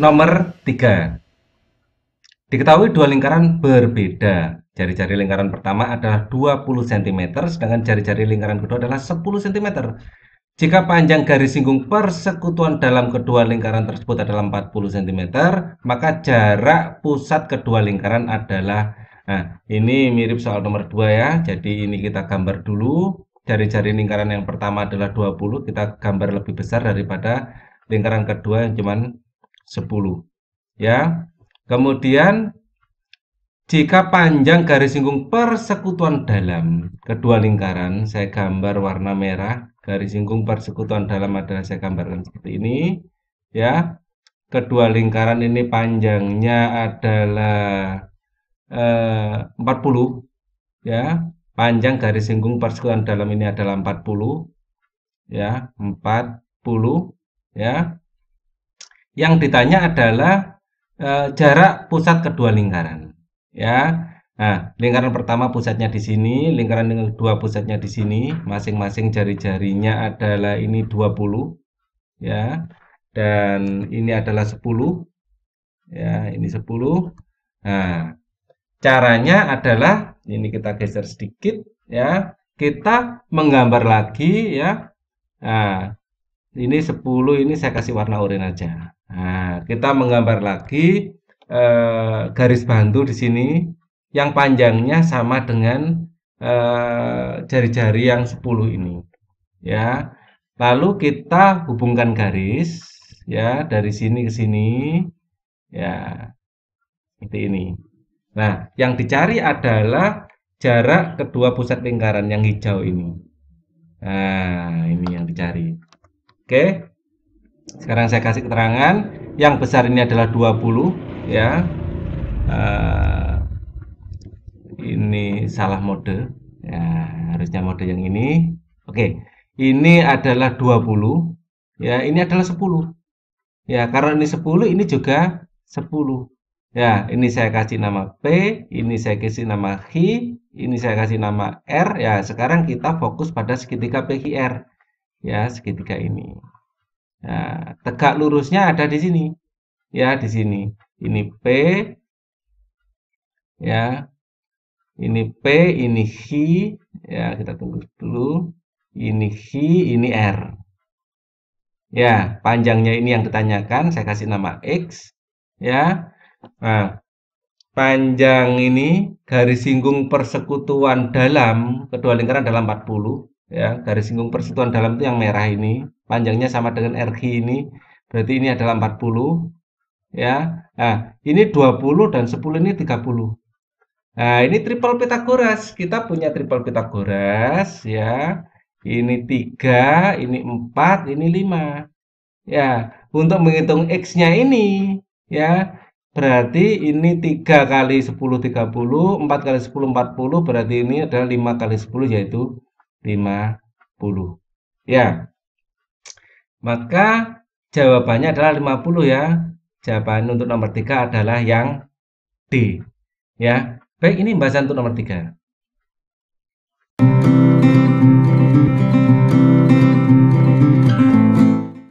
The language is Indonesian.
Nomor 3. Diketahui dua lingkaran berbeda. Jari-jari lingkaran pertama adalah 20 cm, sedangkan jari-jari lingkaran kedua adalah 10 cm. Jika panjang garis singgung persekutuan dalam kedua lingkaran tersebut adalah 40 cm, maka jarak pusat kedua lingkaran adalah Nah, ini mirip soal nomor 2 ya. Jadi ini kita gambar dulu. Jari-jari lingkaran yang pertama adalah 20, kita gambar lebih besar daripada lingkaran kedua yang cuman 10. Ya. Kemudian jika panjang garis singgung persekutuan dalam kedua lingkaran, saya gambar warna merah, garis singgung persekutuan dalam adalah saya gambarkan seperti ini, ya. Kedua lingkaran ini panjangnya adalah eh, 40, ya. Panjang garis singgung persekutuan dalam ini adalah 40, ya, 40, ya. Yang ditanya adalah e, jarak pusat kedua lingkaran. Ya. Nah, lingkaran pertama pusatnya di sini, lingkaran yang kedua pusatnya di sini, masing-masing jari-jarinya adalah ini 20 ya. Dan ini adalah 10. Ya, ini 10. Nah, caranya adalah ini kita geser sedikit ya. Kita menggambar lagi ya. Nah, ini 10 ini saya kasih warna oranye aja. Nah, kita menggambar lagi eh, garis bantu di sini yang panjangnya sama dengan eh, jari-jari eh, yang 10 ini. Ya. Lalu kita hubungkan garis ya dari sini ke sini. Ya. Seperti ini. Nah, yang dicari adalah jarak kedua pusat lingkaran yang hijau ini. Nah, ini yang dicari. Oke. Sekarang saya kasih keterangan, yang besar ini adalah 20 ya. Uh, ini salah mode. Ya, harusnya mode yang ini. Oke. Ini adalah 20. Ya, ini adalah 10. Ya, karena ini 10, ini juga 10. Ya, ini saya kasih nama P, ini saya kasih nama H, ini saya kasih nama R. Ya, sekarang kita fokus pada segitiga PHR. Ya, segitiga ini. Nah, tegak lurusnya ada di sini. Ya, di sini. Ini P. Ya. Ini P, ini H. Ya, kita tunggu dulu. Ini H, ini R. Ya, panjangnya ini yang ditanyakan. Saya kasih nama X. Ya. Nah, panjang ini garis singgung persekutuan dalam kedua lingkaran dalam 40 ya garis singgung persatuan dalam itu yang merah ini panjangnya sama dengan RG ini berarti ini adalah 40 ya nah ini 20 dan 10 ini 30 nah ini triple Pitagoras kita punya triple Pitagoras ya ini 3 ini 4 ini 5 ya untuk menghitung X nya ini ya berarti ini 3 kali 10 30 4 kali 10 40 berarti ini adalah 5 kali 10 yaitu 50. Ya. Maka jawabannya adalah 50 ya. Jawaban untuk nomor 3 adalah yang D. Ya. Baik, ini pembahasan untuk nomor 3. Thank you.